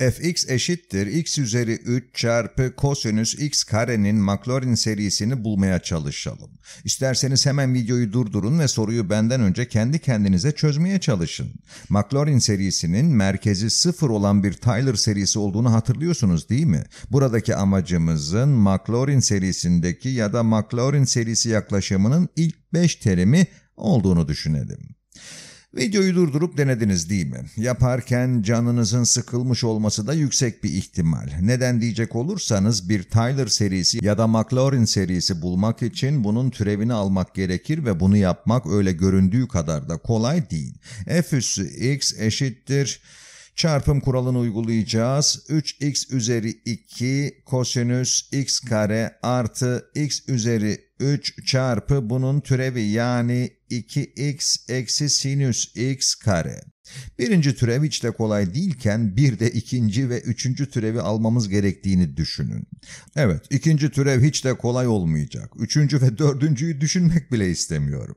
fx eşittir x üzeri 3 çarpı kosinüs x karenin Maclaurin serisini bulmaya çalışalım. İsterseniz hemen videoyu durdurun ve soruyu benden önce kendi kendinize çözmeye çalışın. Maclaurin serisinin merkezi sıfır olan bir Taylor serisi olduğunu hatırlıyorsunuz değil mi? Buradaki amacımızın Maclaurin serisindeki ya da Maclaurin serisi yaklaşımının ilk 5 terimi olduğunu düşünelim. Videoyu durdurup denediniz değil mi? Yaparken canınızın sıkılmış olması da yüksek bir ihtimal. Neden diyecek olursanız bir Tyler serisi ya da McLaurin serisi bulmak için bunun türevini almak gerekir ve bunu yapmak öyle göründüğü kadar da kolay değil. F üssü x eşittir. Çarpım kuralını uygulayacağız. 3x üzeri 2 kosinüs x kare artı x üzeri 3 çarpı bunun türevi yani 2x eksi sinüs x kare. Birinci türev hiç de kolay değilken bir de ikinci ve üçüncü türevi almamız gerektiğini düşünün. Evet ikinci türev hiç de kolay olmayacak. Üçüncü ve dördüncüyü düşünmek bile istemiyorum.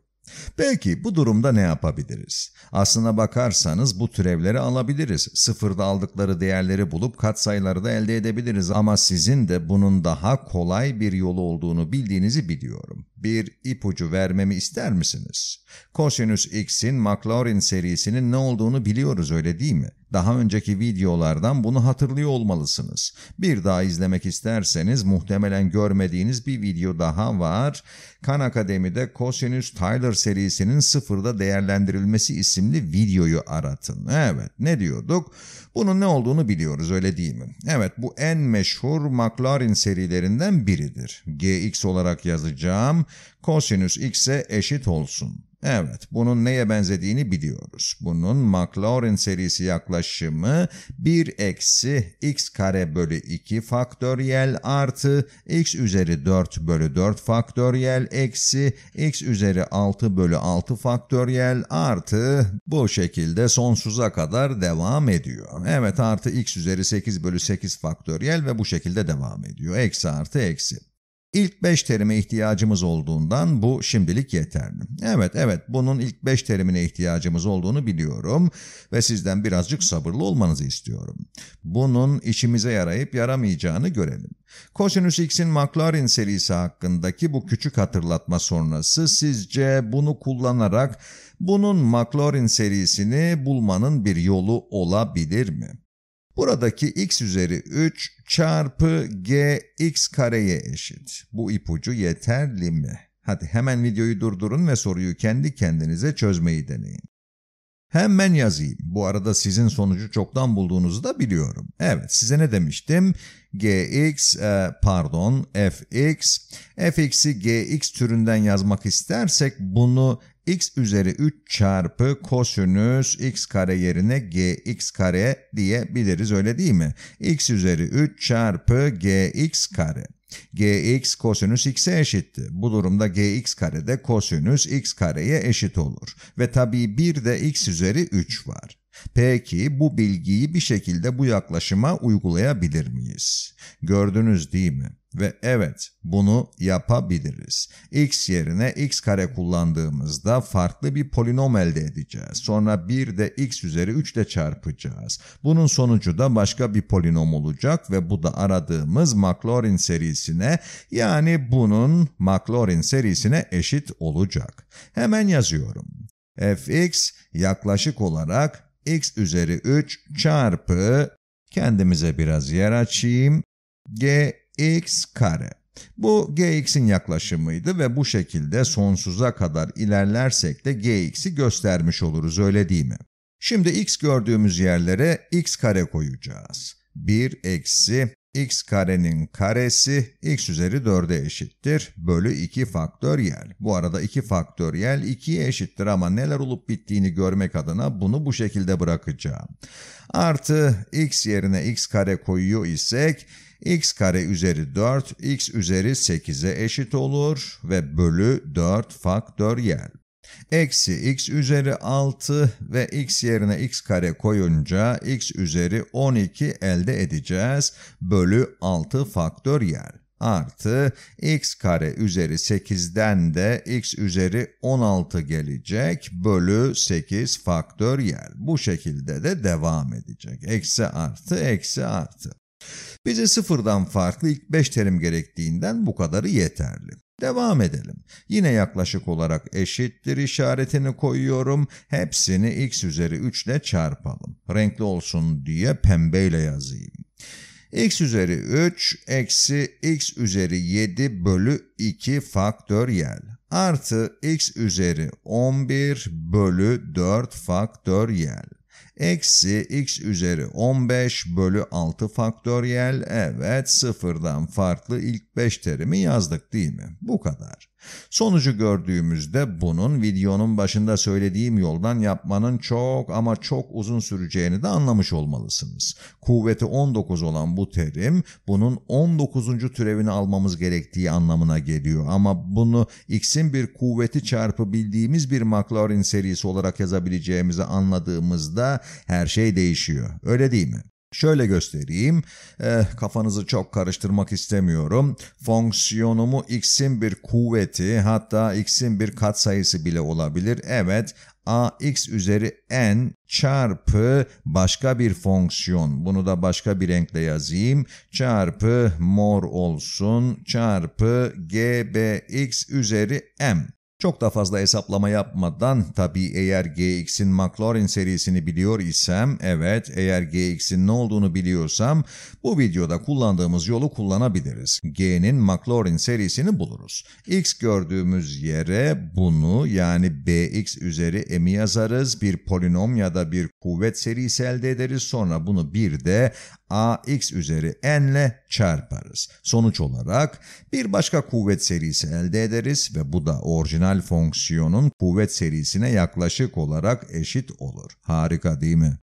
Belki bu durumda ne yapabiliriz? Aslına bakarsanız bu türevleri alabiliriz. Sıfırda aldıkları değerleri bulup katsayıları da elde edebiliriz ama sizin de bunun daha kolay bir yolu olduğunu bildiğinizi biliyorum. Bir ipucu vermemi ister misiniz? Cosinus x'in Maclaurin serisinin ne olduğunu biliyoruz öyle değil mi? Daha önceki videolardan bunu hatırlıyor olmalısınız. Bir daha izlemek isterseniz muhtemelen görmediğiniz bir video daha var. Khan Akademi'de Cosinus Tyler serisinin sıfırda değerlendirilmesi isimli videoyu aratın. Evet ne diyorduk? Bunun ne olduğunu biliyoruz öyle değil mi? Evet bu en meşhur McLaren serilerinden biridir. GX olarak yazacağım. Cosinus X'e eşit olsun. Evet, bunun neye benzediğini biliyoruz. Bunun Maclaurin serisi yaklaşımı 1 eksi x kare bölü 2 faktöriyel artı x üzeri 4 bölü 4 faktöriyel eksi x üzeri 6 bölü 6 faktöriyel artı bu şekilde sonsuza kadar devam ediyor. Evet artı x üzeri 8 bölü 8 faktöriyel ve bu şekilde devam ediyor. Eksi artı eksi. İlk 5 terime ihtiyacımız olduğundan bu şimdilik yeterli. Evet evet bunun ilk 5 terimine ihtiyacımız olduğunu biliyorum ve sizden birazcık sabırlı olmanızı istiyorum. Bunun işimize yarayıp yaramayacağını görelim. Cosinus X'in Maclaurin serisi hakkındaki bu küçük hatırlatma sonrası sizce bunu kullanarak bunun Maclaurin serisini bulmanın bir yolu olabilir mi? Buradaki x üzeri 3 çarpı gx kareye eşit. Bu ipucu yeterli mi? Hadi hemen videoyu durdurun ve soruyu kendi kendinize çözmeyi deneyin. Hemen yazayım. Bu arada sizin sonucu çoktan bulduğunuzu da biliyorum. Evet size ne demiştim? gx e, pardon fx fx'i gx türünden yazmak istersek bunu x üzeri 3 çarpı kosinüs x kare yerine gx kare diyebiliriz öyle değil mi? x üzeri 3 çarpı gx kare gx kosinüs x'e eşitti. Bu durumda gx de kosinüs x kareye eşit olur. Ve tabii bir de x üzeri 3 var. Peki bu bilgiyi bir şekilde bu yaklaşıma uygulayabilir miyiz? Gördünüz değil mi? Ve evet bunu yapabiliriz. x yerine x kare kullandığımızda farklı bir polinom elde edeceğiz. Sonra bir de x üzeri 3 ile çarpacağız. Bunun sonucu da başka bir polinom olacak ve bu da aradığımız Maclaurin serisine yani bunun Maclaurin serisine eşit olacak. Hemen yazıyorum. fx yaklaşık olarak x üzeri 3 çarpı kendimize biraz yer açayım g x kare. Bu gx'in yaklaşımıydı ve bu şekilde sonsuza kadar ilerlersek de gx'i göstermiş oluruz öyle değil mi? Şimdi x gördüğümüz yerlere x kare koyacağız. 1 eksi x karenin karesi x üzeri 4'e eşittir. Bölü 2 faktöriyel. Bu arada 2 faktöriyel 2'ye eşittir ama neler olup bittiğini görmek adına bunu bu şekilde bırakacağım. Artı x yerine x kare koyuyor isek x kare üzeri 4 x üzeri 8'e eşit olur ve bölü 4 faktöriyel. Eksi x üzeri 6 ve x yerine x kare koyunca x üzeri 12 elde edeceğiz. Bölü 6 yer artı x kare üzeri 8'den de x üzeri 16 gelecek bölü 8 yer Bu şekilde de devam edecek. Eksi artı eksi artı. Bize sıfırdan farklı ilk 5 terim gerektiğinden bu kadarı yeterli. Devam edelim. Yine yaklaşık olarak eşittir işaretini koyuyorum. Hepsini x üzeri 3 ile çarpalım. Renkli olsun diye pembeyle yazayım. x üzeri 3 eksi x üzeri 7 bölü 2 faktöriyel artı x üzeri 11 bölü 4 faktöriyel Eksi x üzeri 15 bölü 6 faktöriyel evet sıfırdan farklı ilk 5 terimi yazdık değil mi? Bu kadar. Sonucu gördüğümüzde bunun videonun başında söylediğim yoldan yapmanın çok ama çok uzun süreceğini de anlamış olmalısınız. Kuvveti 19 olan bu terim bunun 19. türevini almamız gerektiği anlamına geliyor ama bunu x'in bir kuvveti çarpı bildiğimiz bir Maclaurin serisi olarak yazabileceğimizi anladığımızda her şey değişiyor. Öyle değil mi? Şöyle göstereyim. Eh, kafanızı çok karıştırmak istemiyorum. Fonksiyonumu x'in bir kuvveti hatta x'in bir katsayısı bile olabilir. Evet ax üzeri n çarpı başka bir fonksiyon. Bunu da başka bir renkle yazayım. Çarpı mor olsun çarpı gbx üzeri m. Çok da fazla hesaplama yapmadan tabii eğer GX'in McLaren serisini biliyor isem evet eğer GX'in ne olduğunu biliyorsam bu videoda kullandığımız yolu kullanabiliriz. G'nin McLaren serisini buluruz. X gördüğümüz yere bunu yani BX üzeri M'i yazarız. Bir polinom ya da bir kuvvet serisi elde ederiz. Sonra bunu bir de AX üzeri N ile çarparız. Sonuç olarak bir başka kuvvet serisi elde ederiz ve bu da orijinal fonksiyonun kuvvet serisine yaklaşık olarak eşit olur. Harika değil mi?